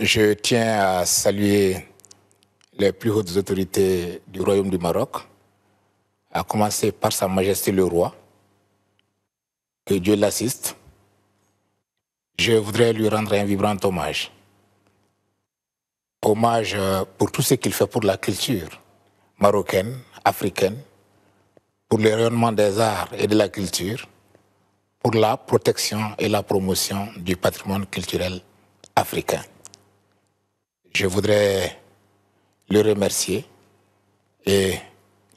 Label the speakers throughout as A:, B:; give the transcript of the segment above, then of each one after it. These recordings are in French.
A: Je tiens à saluer les plus hautes autorités du Royaume du Maroc, à commencer par Sa Majesté le Roi. Que Dieu l'assiste. Je voudrais lui rendre un vibrant hommage. Hommage euh, pour tout ce qu'il fait pour la culture marocaine, africaine, pour le rayonnement des arts et de la culture, pour la protection et la promotion du patrimoine culturel africain. Je voudrais le remercier et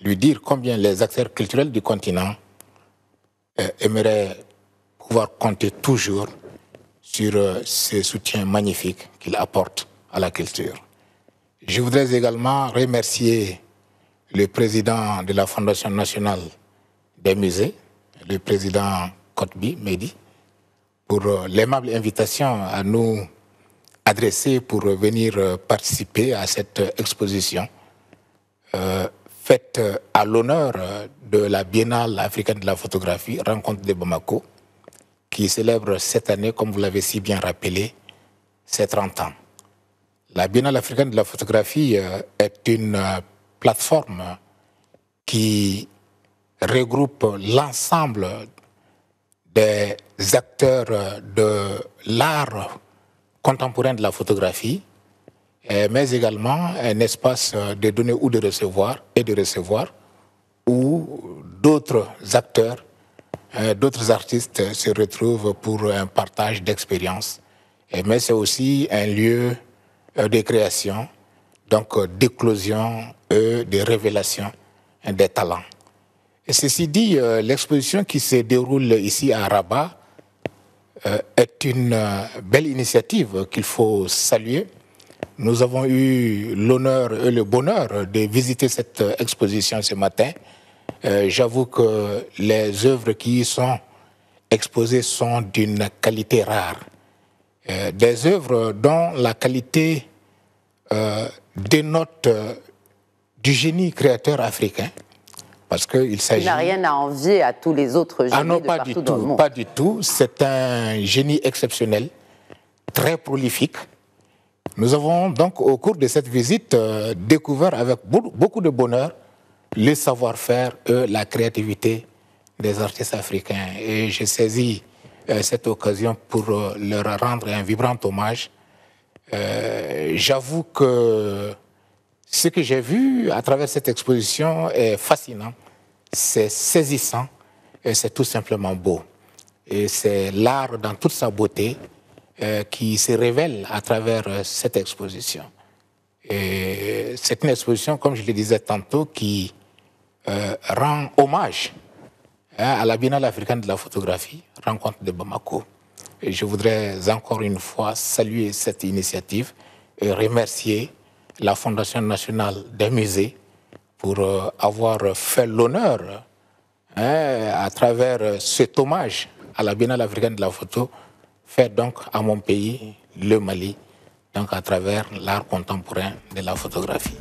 A: lui dire combien les acteurs culturels du continent euh, aimeraient pouvoir compter toujours sur euh, ce soutien magnifique qu'il apporte à la culture. Je voudrais également remercier le président de la Fondation nationale des musées, le président Kotbi Mehdi, pour euh, l'aimable invitation à nous Adressé pour venir euh, participer à cette euh, exposition euh, faite à l'honneur de la Biennale africaine de la photographie, Rencontre de Bamako, qui célèbre cette année, comme vous l'avez si bien rappelé, ses 30 ans. La Biennale africaine de la photographie est une plateforme qui regroupe l'ensemble des acteurs de l'art contemporain de la photographie, euh, mais également un espace euh, de donner ou de recevoir et de recevoir, où d'autres acteurs, euh, d'autres artistes se retrouvent pour un partage d'expériences. Mais c'est aussi un lieu de création, donc d'éclosion et de révélation des talents. Et ceci dit, l'exposition qui se déroule ici à Rabat euh, est une euh, belle initiative qu'il faut saluer. Nous avons eu l'honneur et le bonheur de visiter cette euh, exposition ce matin. J'avoue que les œuvres qui y sont exposées sont d'une qualité rare. des œuvres dont la qualité dénote du génie créateur africain, qu'il s'agit. Il n'a rien à envier à tous les autres ah génies. de pas, partout du dans tout, le monde. pas du tout. C'est un génie exceptionnel, très prolifique. Nous avons donc, au cours de cette visite, euh, découvert avec beaucoup de bonheur le savoir-faire et la créativité des artistes africains. Et j'ai saisi euh, cette occasion pour euh, leur rendre un vibrant hommage. J'avoue que ce que j'ai vu à travers cette exposition est fascinant, c'est saisissant et c'est tout simplement beau. Et c'est l'art dans toute sa beauté euh, qui se révèle à travers euh, cette exposition. Et c'est une exposition, comme je le disais tantôt, qui euh, rend hommage hein, à la Biennale africaine de la photographie, rencontre de Bamako. Et je voudrais encore une fois saluer cette initiative et remercier la Fondation nationale des musées pour euh, avoir fait l'honneur, hein, à travers cet hommage à la Biennale africaine de la photo, fait donc à mon pays, le Mali, donc à travers l'art contemporain de la photographie.